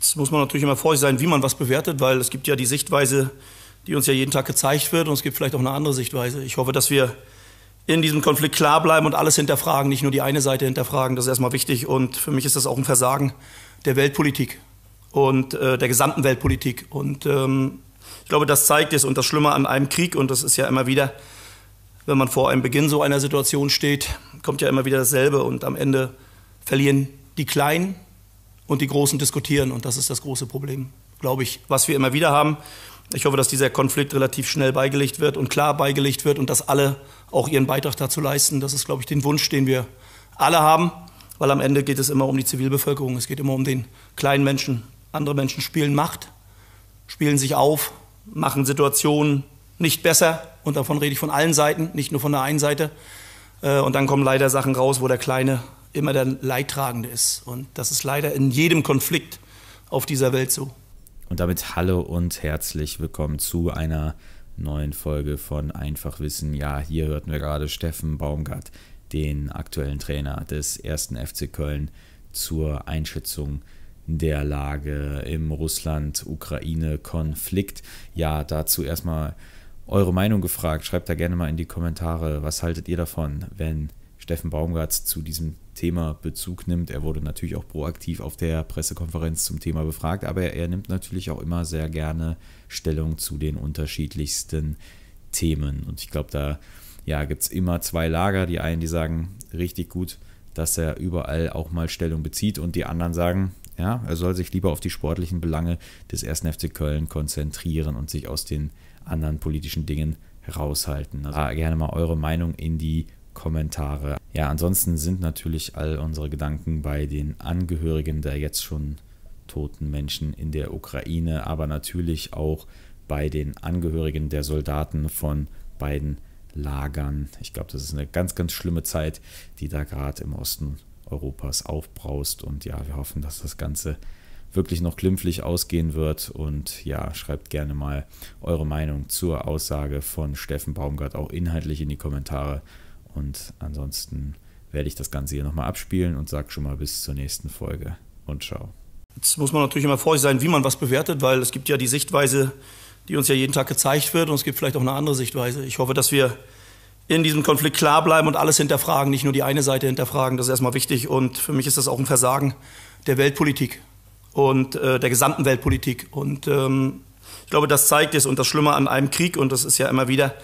Jetzt muss man natürlich immer vorsichtig sein, wie man was bewertet, weil es gibt ja die Sichtweise, die uns ja jeden Tag gezeigt wird und es gibt vielleicht auch eine andere Sichtweise. Ich hoffe, dass wir in diesem Konflikt klar bleiben und alles hinterfragen, nicht nur die eine Seite hinterfragen. Das ist erstmal wichtig und für mich ist das auch ein Versagen der Weltpolitik und äh, der gesamten Weltpolitik. Und ähm, ich glaube, das zeigt es und das Schlimme an einem Krieg und das ist ja immer wieder, wenn man vor einem Beginn so einer Situation steht, kommt ja immer wieder dasselbe und am Ende verlieren die Kleinen und die Großen diskutieren. Und das ist das große Problem, glaube ich, was wir immer wieder haben. Ich hoffe, dass dieser Konflikt relativ schnell beigelegt wird und klar beigelegt wird und dass alle auch ihren Beitrag dazu leisten. Das ist, glaube ich, den Wunsch, den wir alle haben, weil am Ende geht es immer um die Zivilbevölkerung. Es geht immer um den kleinen Menschen. Andere Menschen spielen Macht, spielen sich auf, machen Situationen nicht besser. Und davon rede ich von allen Seiten, nicht nur von der einen Seite. Äh, und dann kommen leider Sachen raus, wo der Kleine immer der Leidtragende ist. Und das ist leider in jedem Konflikt auf dieser Welt so. Und damit hallo und herzlich willkommen zu einer neuen Folge von Einfach Wissen. Ja, hier hörten wir gerade Steffen Baumgart, den aktuellen Trainer des ersten FC Köln, zur Einschätzung der Lage im Russland-Ukraine-Konflikt. Ja, dazu erstmal eure Meinung gefragt. Schreibt da gerne mal in die Kommentare, was haltet ihr davon, wenn Steffen Baumgart zu diesem Thema Bezug nimmt. Er wurde natürlich auch proaktiv auf der Pressekonferenz zum Thema befragt, aber er, nimmt natürlich auch immer sehr gerne Stellung zu den unterschiedlichsten Themen. Und ich glaube, da ja, gibt es immer zwei Lager. Die einen, die sagen, richtig gut, dass er überall auch mal Stellung bezieht und die anderen sagen, ja, er soll sich lieber auf die sportlichen Belange des 1. FC Köln konzentrieren und sich aus den anderen politischen Dingen raushalten. Also gerne mal eure Meinung in die Kommentare. Ja, ansonsten sind natürlich all unsere Gedanken bei den Angehörigen der jetzt schon toten Menschen in der Ukraine, aber natürlich auch bei den Angehörigen der Soldaten von beiden Lagern. Ich glaube, das ist eine ganz, ganz schlimme Zeit, die da gerade im Osten Europas aufbraust. Und ja, wir hoffen, dass das Ganze wirklich noch glimpflich ausgehen wird. Und ja, schreibt gerne mal eure Meinung zur Aussage von Steffen Baumgart auch inhaltlich in die Kommentare. Und ansonsten werde ich das Ganze hier nochmal abspielen und sage schon mal bis zur nächsten Folge und ciao. Jetzt muss man natürlich immer vorsichtig sein, wie man was bewertet, weil es gibt ja die Sichtweise, die uns ja jeden Tag gezeigt wird und es gibt vielleicht auch eine andere Sichtweise. Ich hoffe, dass wir in diesem Konflikt klar bleiben und alles hinterfragen, nicht nur die eine Seite hinterfragen. Das ist erstmal wichtig und für mich ist das auch ein Versagen der Weltpolitik und äh, der gesamten Weltpolitik. Und ähm, ich glaube, das zeigt es und das Schlimme an einem Krieg und das ist ja immer wieder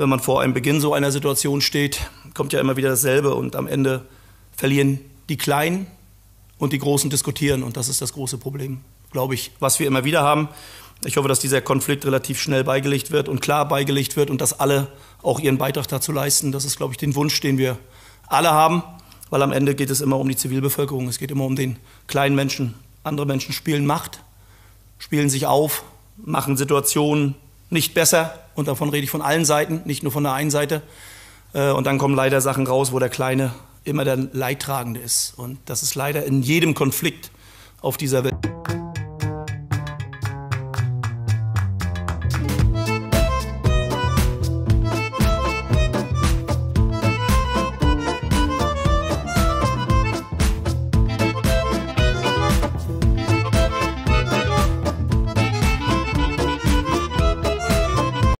wenn man vor einem Beginn so einer Situation steht, kommt ja immer wieder dasselbe und am Ende verlieren die Kleinen und die Großen diskutieren und das ist das große Problem, glaube ich, was wir immer wieder haben. Ich hoffe, dass dieser Konflikt relativ schnell beigelegt wird und klar beigelegt wird und dass alle auch ihren Beitrag dazu leisten. Das ist, glaube ich, den Wunsch, den wir alle haben, weil am Ende geht es immer um die Zivilbevölkerung, es geht immer um den kleinen Menschen. Andere Menschen spielen Macht, spielen sich auf, machen Situationen, nicht besser. Und davon rede ich von allen Seiten, nicht nur von der einen Seite. Äh, und dann kommen leider Sachen raus, wo der Kleine immer der Leidtragende ist. Und das ist leider in jedem Konflikt auf dieser Welt.